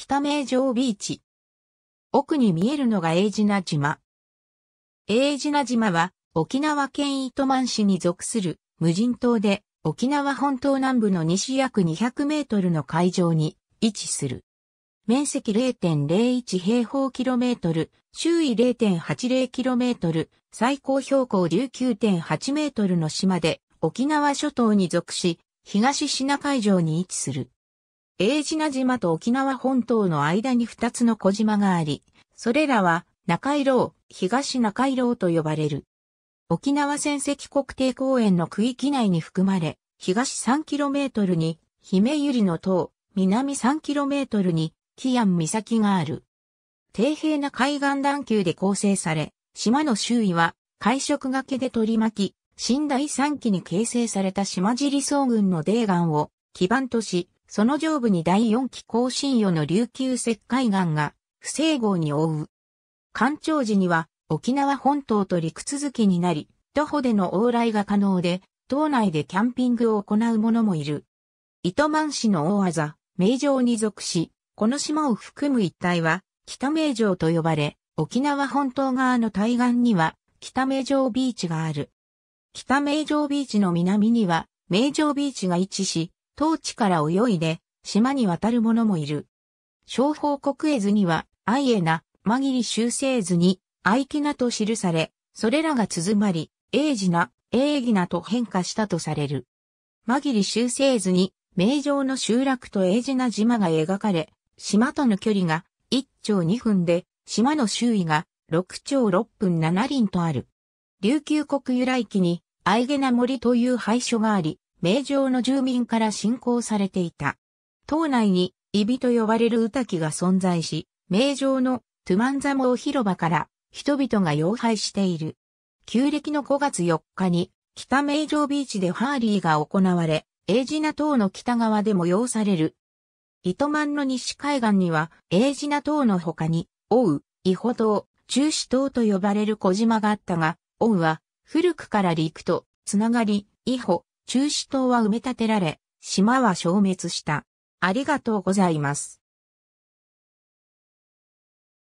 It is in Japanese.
北名城ビーチ。奥に見えるのが永品島。永品島は沖縄県糸満市に属する無人島で沖縄本島南部の西約200メートルの海上に位置する。面積0.01平方キロメートル、周囲0.80キロメートル、最高標高19.8メートルの島で沖縄諸島に属し、東シナ海上に位置する。永品島と沖縄本島の間に2つの小島があり、それらは中井楼、東中井楼と呼ばれる。沖縄戦績国定公園の区域内に含まれ、東 3km に姫ゆりの塔、南 3km にキ安ン岬がある。低平な海岸段丘で構成され、島の周囲は海食がけで取り巻き、新第3期に形成された島尻総群の泥岩を基盤とし、その上部に第四期更新予の琉球石灰岩が不整合に覆う。干潮時には沖縄本島と陸続きになり、徒歩での往来が可能で、島内でキャンピングを行う者もいる。糸満市の大技、名城に属し、この島を含む一帯は、北名城と呼ばれ、沖縄本島側の対岸には、北名城ビーチがある。北名城ビーチの南には、名城ビーチが位置し、当地から泳いで、島に渡る者もいる。商法国絵図には、アイエナ、マギリ修正図に、アイキナと記され、それらが綴まり、エイジナ、エイギナと変化したとされる。マギリ修正図に、名城の集落とエイジナ島が描かれ、島との距離が1丁2分で、島の周囲が6丁6分7輪とある。琉球国由来期に、アイゲナ森という廃所があり、名城の住民から信仰されていた。島内に、イビと呼ばれるウタキが存在し、名城のトゥマンザモー広場から人々が要拝している。旧暦の5月4日に、北名城ビーチでハーリーが行われ、エイジナ島の北側で催される。イトマンの西海岸には、エイジナ島の他に、オウ、イホ島、中子島と呼ばれる小島があったが、オウは、古くから陸と、つながり、イホ、中止島は埋め立てられ、島は消滅した。ありがとうございます。